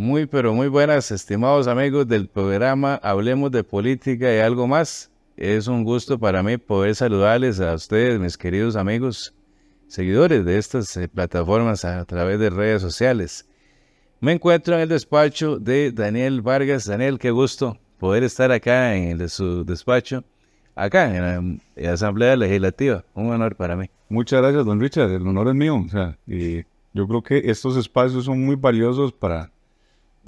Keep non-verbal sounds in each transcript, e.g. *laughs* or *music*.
Muy, pero muy buenas, estimados amigos del programa Hablemos de Política y algo más. Es un gusto para mí poder saludarles a ustedes, mis queridos amigos, seguidores de estas eh, plataformas a través de redes sociales. Me encuentro en el despacho de Daniel Vargas. Daniel, qué gusto poder estar acá en su despacho, acá en la, eh, Asamblea Legislativa. Un honor para mí. Muchas gracias, don Richard. El honor es mío. y eh, yo creo que estos espacios son muy valiosos para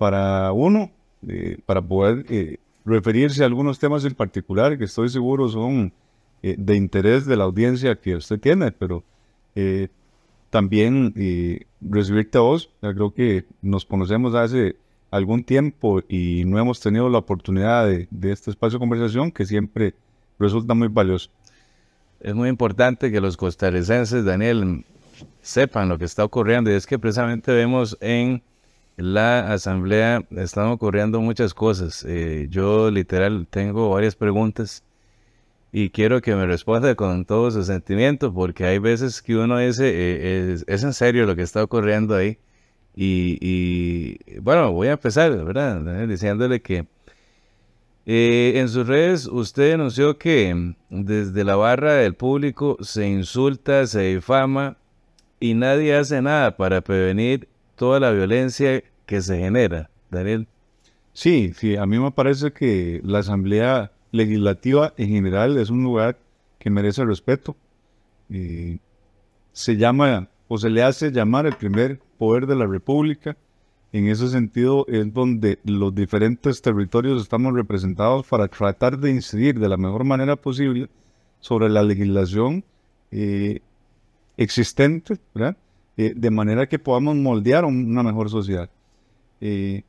para uno, eh, para poder eh, referirse a algunos temas en particular que estoy seguro son eh, de interés de la audiencia que usted tiene, pero también recibirte a vos, creo que nos conocemos hace algún tiempo y no hemos tenido la oportunidad de, de este espacio de conversación que siempre resulta muy valioso. Es muy importante que los costarricenses, Daniel, sepan lo que está ocurriendo y es que precisamente vemos en la asamblea están ocurriendo muchas cosas. Eh, yo literal tengo varias preguntas y quiero que me responda con todo su sentimiento porque hay veces que uno dice, eh, es, en serio lo que está ocurriendo ahí. Y, bueno, voy a empezar, ¿verdad? Eh, diciéndole que... en sus redes usted denunció que desde la barra del público se insulta, se difama y nadie hace nada para prevenir toda la violencia que se genera, Daniel. Sí, sí, a mí me parece que la Asamblea Legislativa en general es un lugar que merece respeto. Eh, se llama o se le hace llamar el primer poder de la República. En ese sentido es donde los diferentes territorios estamos representados para tratar de incidir de la mejor manera posible sobre la legislación eh, existente, ¿verdad? Eh, de manera que podamos moldear una mejor sociedad. Eh,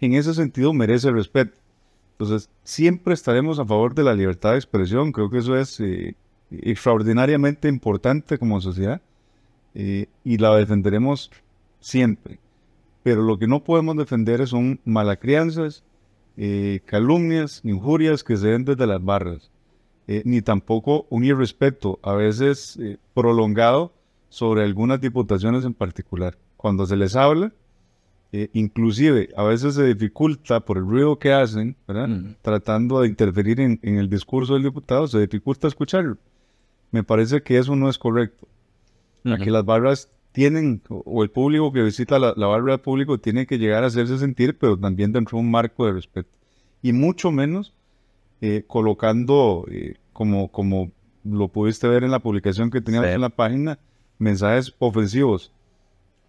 en ese sentido merece respeto. Entonces, siempre estaremos a favor de la libertad de expresión, creo que eso es eh, extraordinariamente importante como sociedad y la defenderemos siempre. Pero lo que no podemos defender son malacrianzas, calumnias, injurias que se den desde las barras. ni tampoco un irrespeto, a veces prolongado, sobre algunas diputaciones en particular. Cuando se les habla, eh, inclusive a veces se dificulta por el ruido que hacen, mm. tratando de interferir en, el discurso del diputado, se dificulta escucharlo. Me parece que eso no es correcto. Aquí las barras tienen, o el público que visita la, la barra del público tiene que llegar a hacerse sentir, pero también dentro de un marco de respeto. Y mucho menos eh, colocando, eh, como, como lo pudiste ver en la publicación que teníamos en la página, mensajes ofensivos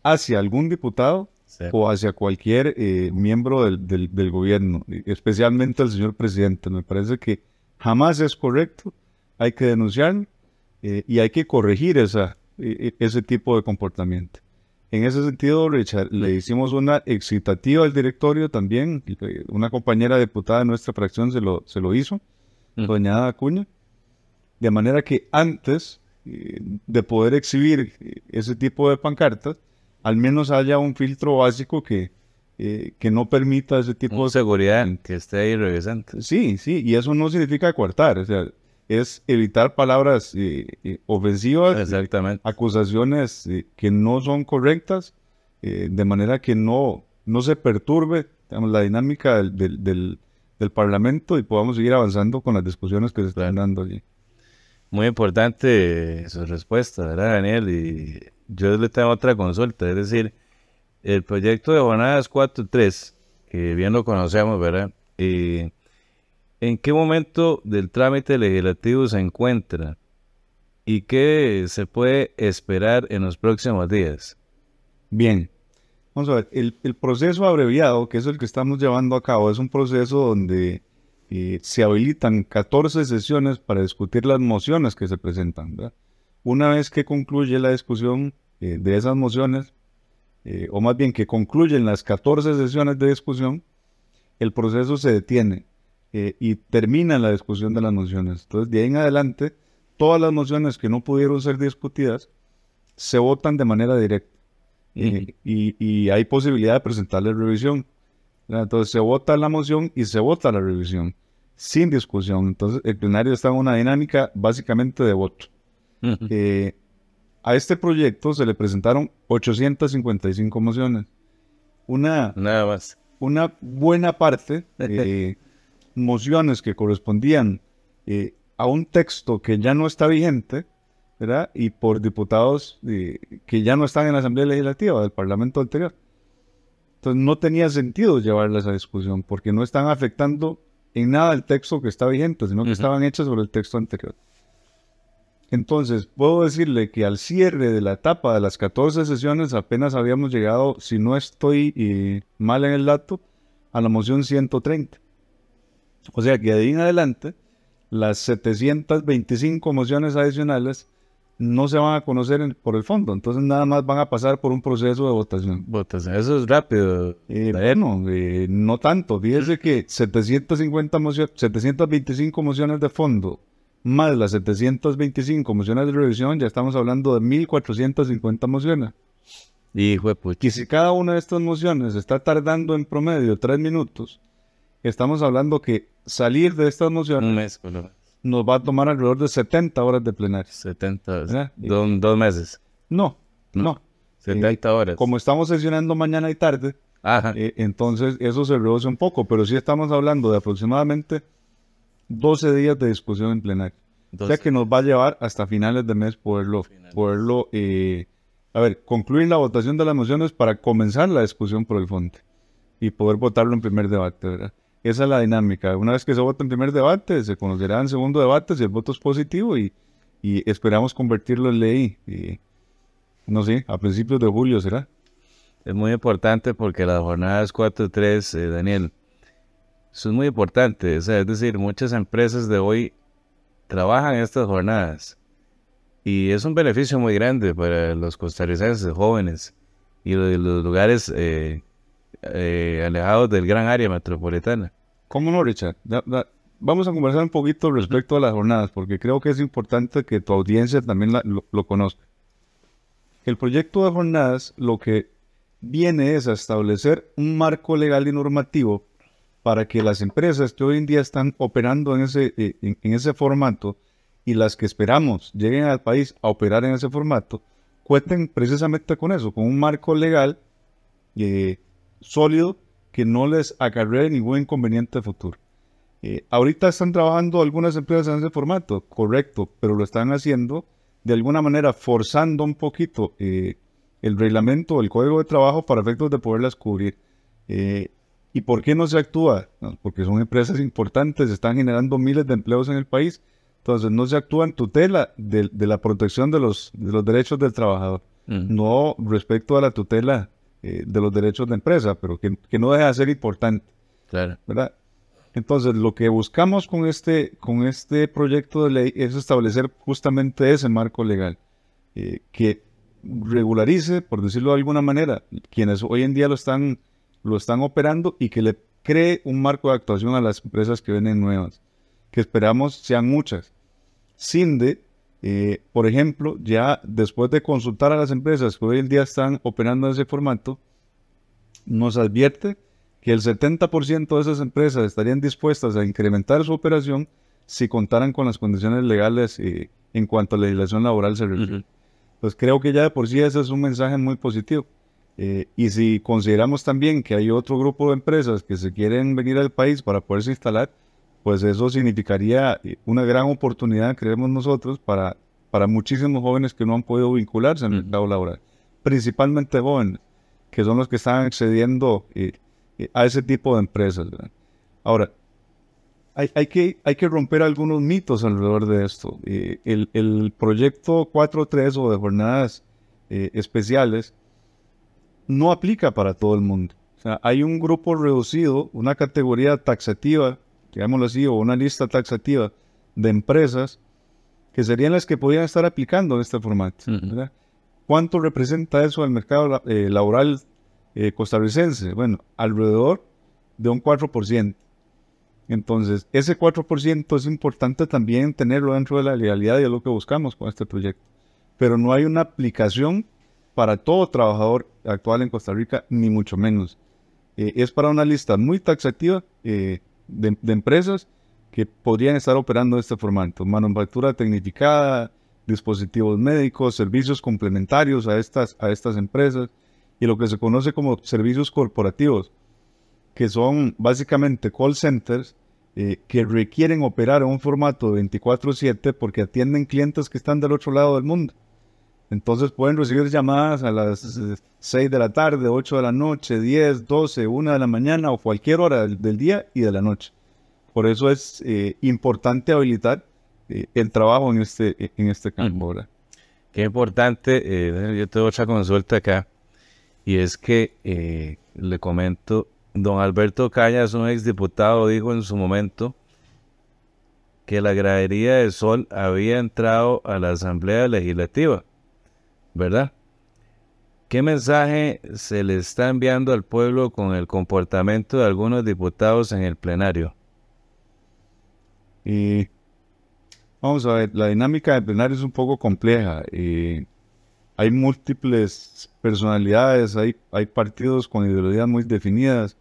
hacia algún diputado o hacia cualquier eh, miembro del, del, gobierno, especialmente al señor presidente. Me parece que jamás es correcto, hay que denunciar eh, y hay que corregir esa, e, e, ese tipo de comportamiento. En ese sentido, Richard, le hicimos una excitativa al directorio también. Una compañera diputada de nuestra fracción se lo, se lo hizo, doña Acuña. De manera que antes eh, de poder exhibir eh, ese tipo de pancartas, al menos haya un filtro básico que, eh, que no permita ese tipo de seguridad que esté ahí regresando. Sí, sí, y eso no significa coartar, o sea, es evitar palabras ofensivas, acusaciones que no son correctas, de manera que no, no se perturbe la dinámica del, del, del, Parlamento y podamos seguir avanzando con las discusiones que se están dando allí. Muy importante su respuesta, ¿verdad, Daniel? Y yo le tengo otra consulta, es decir, el proyecto de Bonadas 4.3, que bien lo conocemos, ¿verdad? Eh, ¿En qué momento del trámite legislativo se encuentra y qué se puede esperar en los próximos días? Bien, vamos a ver, el proceso abreviado, que es el que estamos llevando a cabo, es un proceso donde se habilitan 14 sesiones para discutir las mociones que se presentan. Una vez que concluye la discusión eh, de esas mociones, eh, o más bien que concluyen las 14 sesiones de discusión, el proceso se detiene eh, y termina la discusión de las mociones. Entonces, de ahí en adelante, todas las mociones que no pudieron ser discutidas se votan de manera directa. Y, hay posibilidad de presentarles revisión. Entonces se vota la moción y se vota la revisión, sin discusión. Entonces el plenario está en una dinámica básicamente de voto. Eh, a este proyecto se le presentaron 855 mociones. Una, Nada más. una buena parte, de eh, *laughs* mociones que correspondían eh, a un texto que ya no está vigente, Y por diputados que ya no están en la Asamblea Legislativa del Parlamento anterior. Entonces no tenía sentido llevarlas a discusión porque no están afectando en nada el texto que está vigente, sino que estaban hechas sobre el texto anterior. Entonces, puedo decirle que al cierre de la etapa de las 14 sesiones apenas habíamos llegado, si no estoy eh, mal en el dato, a la moción 130. O sea que de ahí en adelante, las 725 mociones adicionales no se van a conocer por el fondo, entonces nada más van a pasar por un proceso de votación. Votación, eso es rápido. Eh, bueno, eh, no tanto. Fíjese que 750 725 mociones de fondo más las 725 mociones de revisión, ya estamos hablando de 1450 mociones. Hijo pues. Y si cada una de estas mociones está tardando en promedio tres minutos, estamos hablando que salir de estas mociones. Un mes, nos va a tomar alrededor de 70 horas de plenario. 70, dos meses. No, no. 70 eh, horas. Como estamos sesionando mañana y tarde, eh, entonces eso se reduce un poco, pero sí estamos hablando de aproximadamente 12 días de discusión en plenario. O sea que nos va a llevar hasta finales de mes poderlo, poderlo eh, a ver, concluir la votación de las mociones para comenzar la discusión por el fondo y poder votarlo en primer debate, ¿verdad? esa es la dinámica. Una vez que se vota en primer debate, se conocerá en segundo debate si el voto es positivo y, y esperamos convertirlo en ley. no sé, a principios de julio será. Es muy importante porque las jornadas 4 y 3, eh, Daniel, son es muy importante. es decir, muchas empresas de hoy trabajan estas jornadas y es un beneficio muy grande para los costarricenses jóvenes y los, lugares eh, eh, alejados del gran área metropolitana. ¿Cómo no, Richard? vamos a conversar un poquito respecto a las jornadas, porque creo que es importante que tu audiencia también lo, conozca. El proyecto de jornadas lo que viene es a establecer un marco legal y normativo para que las empresas que hoy en día están operando en ese, eh, en, ese formato y las que esperamos lleguen al país a operar en ese formato, cuenten precisamente con eso, con un marco legal que eh, sólido que no les acarre ningún inconveniente futuro. Eh, ahorita están trabajando algunas empresas en ese formato, correcto, pero lo están haciendo de alguna manera forzando un poquito eh, el reglamento, el código de trabajo para efectos de poderlas cubrir. Eh, ¿Y por qué no se actúa? porque son empresas importantes, están generando miles de empleos en el país, entonces no se actúa en tutela de, la protección de los, derechos del trabajador, mm. no respecto a la tutela eh, de los derechos de empresa, pero que, que no deja de ser importante. Claro. ¿verdad? Entonces, lo que buscamos con este, con este proyecto de ley es establecer justamente ese marco legal eh, que regularice, por decirlo de alguna manera, quienes hoy en día lo están, lo están operando y que le cree un marco de actuación a las empresas que vienen nuevas, que esperamos sean muchas. CINDE eh, por ejemplo, ya después de consultar a las empresas que hoy en día están operando en ese formato, nos advierte que el 70% de esas empresas estarían dispuestas a incrementar su operación si contaran con las condiciones legales eh, en cuanto a legislación laboral se Pues creo que ya de por sí ese es un mensaje muy positivo. Eh, y si consideramos también que hay otro grupo de empresas que se quieren venir al país para poderse instalar, pues eso significaría eh, una gran oportunidad, creemos nosotros, para, para muchísimos jóvenes que no han podido vincularse en el mercado laboral, principalmente jóvenes, que son los que están accediendo eh, eh, a ese tipo de empresas. Ahora, hay, que, hay que romper algunos mitos alrededor de esto. el, el, proyecto 4.3 o de jornadas especiales no aplica para todo el mundo. O hay un grupo reducido, una categoría taxativa digámoslo así, o una lista taxativa de empresas que serían las que podrían estar aplicando este formato. ¿Cuánto representa eso al mercado eh, laboral eh, costarricense? Bueno, alrededor de un 4%. Entonces, ese 4% es importante también tenerlo dentro de la legalidad y es lo que buscamos con este proyecto. Pero no hay una aplicación para todo trabajador actual en Costa Rica, ni mucho menos. Eh, es para una lista muy taxativa de, empresas que podrían estar operando de este formato. Manufactura tecnificada, dispositivos médicos, servicios complementarios a estas, a estas empresas y lo que se conoce como servicios corporativos, que son básicamente call centers eh, que requieren operar en un formato 24/7 porque atienden clientes que están del otro lado del mundo. Entonces pueden recibir llamadas a las 6 eh, de la tarde, 8 de la noche, 10, 12, 1 de la mañana o cualquier hora del día y de la noche. Por eso es eh, importante habilitar eh, el trabajo en este, en este campo. Qué importante. yo tengo otra consulta acá. Y es que le comento, don Alberto Cañas, un exdiputado, dijo en su momento que la gradería de Sol había entrado a la Asamblea Legislativa ¿verdad? ¿Qué mensaje se le está enviando al pueblo con el comportamiento de algunos diputados en el plenario? Y vamos a ver, la dinámica del plenario es un poco compleja. hay múltiples personalidades, hay, hay partidos con ideologías muy definidas.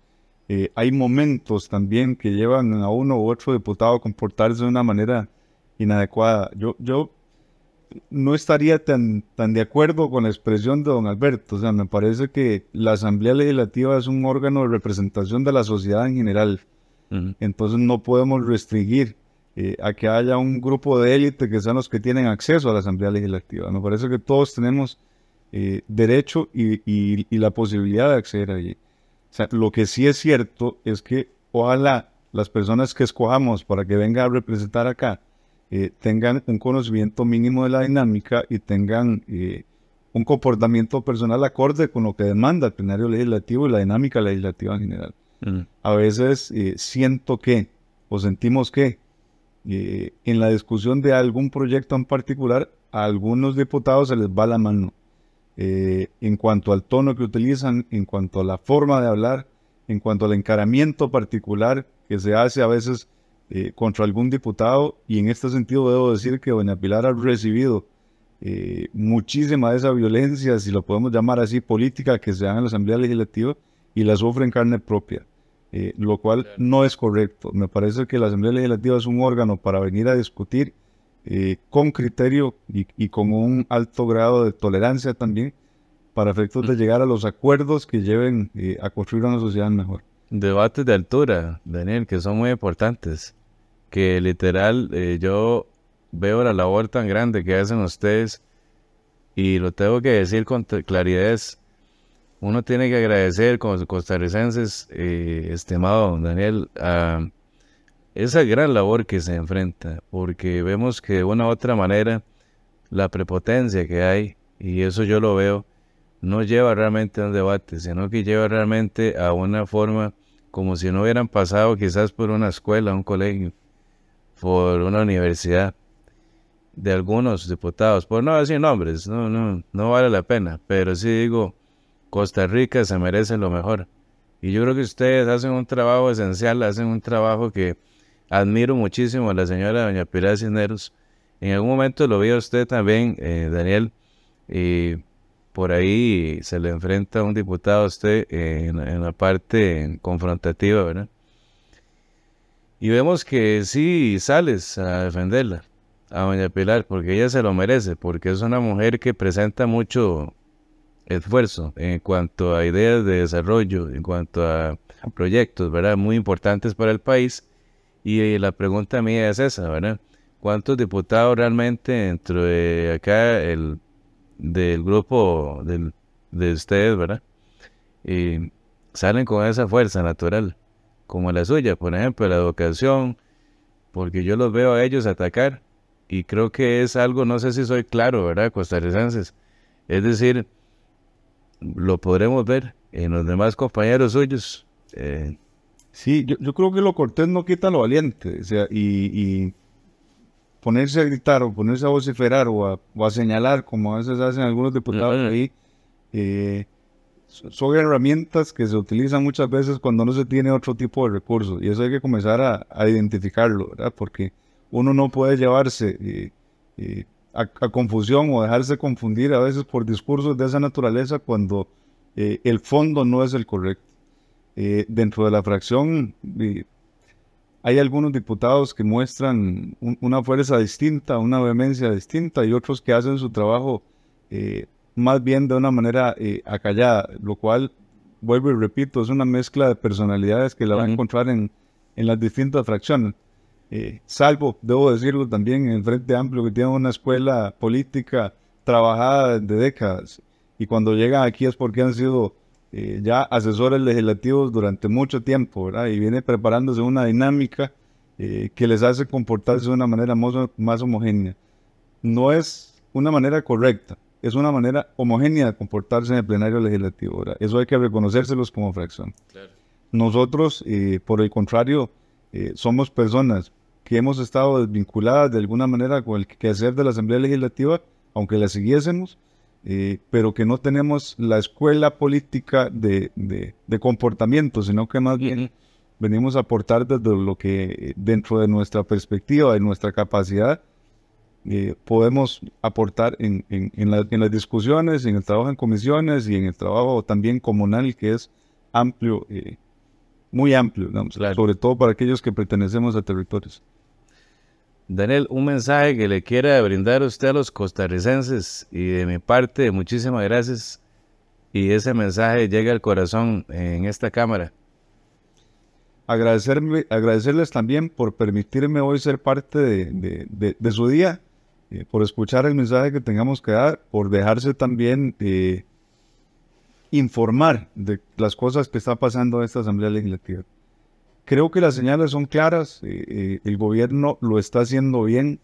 Eh, hay momentos también que llevan a uno u otro diputado a comportarse de una manera inadecuada. Yo, yo no estaría tan, tan de acuerdo con la expresión de don Alberto. O sea, me parece que la Asamblea Legislativa es un órgano de representación de la sociedad en general. Entonces no podemos restringir eh, a que haya un grupo de élite que sean los que tienen acceso a la Asamblea Legislativa. Me parece que todos tenemos eh, derecho y, la posibilidad de acceder allí. O sea, lo que sí es cierto es que ojalá las personas que escojamos para que venga a representar acá, eh, tengan un conocimiento mínimo de la dinámica y tengan eh, un comportamiento personal acorde con lo que demanda el plenario legislativo y la dinámica legislativa en general. Mm. A veces eh, siento que o sentimos que en la discusión de algún proyecto en particular a algunos diputados se les va la mano en cuanto al tono que utilizan, en cuanto a la forma de hablar, en cuanto al encaramiento particular que se hace a veces eh, contra algún diputado y en este sentido debo decir que doña Pilar ha recibido eh, muchísima de esa violencia, si lo podemos llamar así, política que se da en la Asamblea Legislativa y la sufre en carne propia, eh, lo cual no es correcto. Me parece que la Asamblea Legislativa es un órgano para venir a discutir con criterio y, con un alto grado de tolerancia también para efectos de llegar a los acuerdos que lleven a construir una sociedad mejor debates de altura, Daniel, que son muy importantes. Que literal, eh, yo veo la labor tan grande que hacen ustedes y lo tengo que decir con claridad. Uno tiene que agradecer como costarricenses, eh, estimado Daniel, a esa gran labor que se enfrenta, porque vemos que de una u otra manera la prepotencia que hay, y eso yo lo veo, no lleva realmente a un debate, sino que lleva realmente a una forma como si no hubieran pasado quizás por una escuela, un colegio, por una universidad, de algunos diputados, por no decir nombres, no, no, no vale la pena, pero sí digo, Costa Rica se merece lo mejor. Y yo creo que ustedes hacen un trabajo esencial, hacen un trabajo que admiro muchísimo a la señora doña Pilar Cisneros. En algún momento lo vi a usted también, eh, Daniel, y por ahí se le enfrenta a un diputado a usted en, la parte confrontativa, ¿verdad? Y vemos que sí sales a defenderla, a doña Pilar, porque ella se lo merece, porque es una mujer que presenta mucho esfuerzo en cuanto a ideas de desarrollo, en cuanto a proyectos, ¿verdad? Muy importantes para el país. Y, y eh, la pregunta mía es esa, ¿verdad? ¿Cuántos diputados realmente dentro de acá el del grupo del, de ustedes, ¿verdad? Y salen con esa fuerza natural, como la suya, por ejemplo, la educación, porque yo los veo a ellos atacar y creo que es algo, no sé si soy claro, ¿verdad? Costarricenses. Es decir, lo podremos ver en los demás compañeros suyos. Eh. Sí, yo, creo que lo cortés no quita lo valiente, o sea, y ponerse a gritar o ponerse a vociferar o a, señalar, como a veces hacen algunos diputados eh, eh. ahí, eh, son herramientas que se utilizan muchas veces cuando no se tiene otro tipo de recursos. Y eso hay que comenzar a, identificarlo, ¿verdad? Porque uno no puede llevarse a, a, confusión o dejarse confundir a veces por discursos de esa naturaleza cuando el fondo no es el correcto. dentro de la fracción hay algunos diputados que muestran una fuerza distinta, una vehemencia distinta y otros que hacen su trabajo eh, más bien de una manera eh, acallada, lo cual, vuelvo y repito, es una mezcla de personalidades que la va van a encontrar en, las distintas fracciones. Eh, salvo, debo decirlo también, en el Frente Amplio, que tiene una escuela política trabajada de décadas y cuando llegan aquí es porque han sido eh, ya asesores legislativos durante mucho tiempo, ¿verdad? Y viene preparándose una dinámica eh, que les hace comportarse de una manera más, homogénea. No es una manera correcta, es una manera homogénea de comportarse en el plenario legislativo, Eso hay que reconocérselos como fracción. Nosotros, eh, por el contrario, somos personas que hemos estado desvinculadas de alguna manera con el quehacer de la Asamblea Legislativa, aunque la siguiésemos, eh, pero que no tenemos la escuela política de, de, comportamiento, sino que más bien venimos a aportar desde lo que eh, dentro de nuestra perspectiva, de nuestra capacidad, eh, podemos aportar en, en, las discusiones, en el trabajo en comisiones y en el trabajo también comunal, que es amplio, muy amplio, sobre todo para aquellos que pertenecemos a territorios. Daniel, un mensaje que le quiera brindar usted a los costarricenses y de mi parte, muchísimas gracias. Y ese mensaje llega al corazón en esta cámara. Agradecerme, agradecerles también por permitirme hoy ser parte de, su día, eh, por escuchar el mensaje que tengamos que dar, por dejarse también informar de las cosas que está pasando en esta Asamblea Legislativa. Creo que las señales son claras, eh, eh, el gobierno lo está haciendo bien,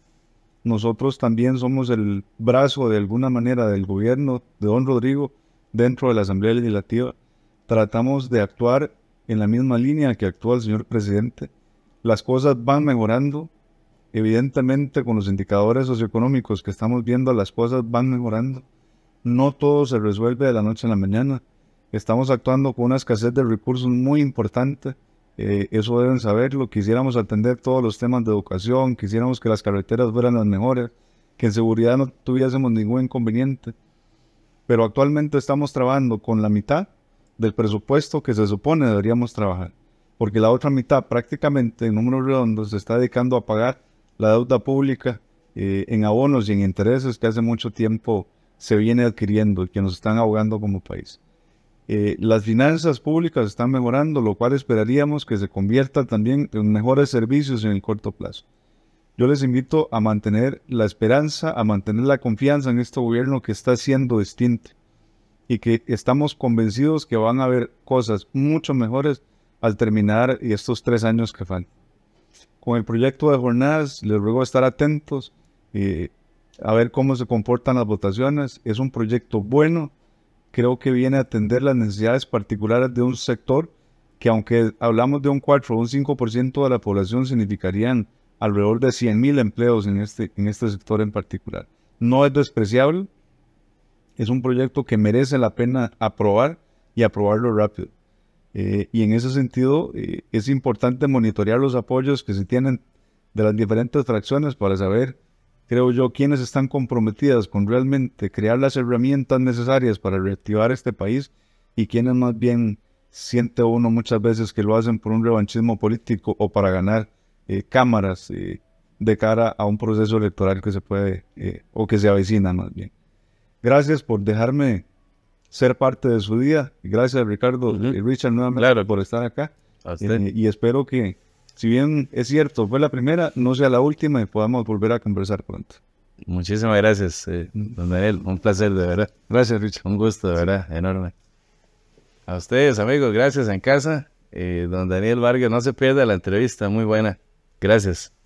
nosotros también somos el brazo de alguna manera del gobierno de don Rodrigo dentro de la Asamblea Legislativa. Tratamos de actuar en la misma línea que actúa el señor presidente. Las cosas van mejorando, evidentemente con los indicadores socioeconómicos que estamos viendo, las cosas van mejorando. No todo se resuelve de la noche a la mañana. Estamos actuando con una escasez de recursos muy importante. Eh, eso deben saberlo. Quisiéramos atender todos los temas de educación, quisiéramos que las carreteras fueran las mejores, que en seguridad no tuviésemos ningún inconveniente. Pero actualmente estamos trabajando con la mitad del presupuesto que se supone deberíamos trabajar, porque la otra mitad prácticamente en números redondos se está dedicando a pagar la deuda pública eh, en abonos y en intereses que hace mucho tiempo se viene adquiriendo y que nos están ahogando como país. Eh, las finanzas públicas están mejorando, lo cual esperaríamos que se convierta también en mejores servicios en el corto plazo. Yo les invito a mantener la esperanza, a mantener la confianza en este gobierno que está siendo distinto y que estamos convencidos que van a haber cosas mucho mejores al terminar estos tres años que faltan. Con el proyecto de jornadas, les ruego estar atentos eh, a ver cómo se comportan las votaciones. Es un proyecto bueno, creo que viene a atender las necesidades particulares de un sector que aunque hablamos de un 4 o un 5% de la población, significarían alrededor de 100.000 empleos en este, en este sector en particular. No es despreciable, es un proyecto que merece la pena aprobar y aprobarlo rápido. Eh, y en ese sentido, eh, es importante monitorear los apoyos que se tienen de las diferentes fracciones para saber creo yo, quienes están comprometidas con realmente crear las herramientas necesarias para reactivar este país y quienes más bien siente uno muchas veces que lo hacen por un revanchismo político o para ganar eh, cámaras eh, de cara a un proceso electoral que se puede eh, o que se avecina más bien. Gracias por dejarme ser parte de su día. Gracias Ricardo y Richard nuevamente por estar acá. Y espero que si bien es cierto, fue la primera, no sea la última y podamos volver a conversar pronto. Muchísimas gracias, eh, don Daniel. Un placer, de verdad. Gracias, Richard. Un gusto, de verdad, enorme. A ustedes, amigos, gracias en casa. Eh, don Daniel Vargas, no se pierda la entrevista, muy buena. Gracias.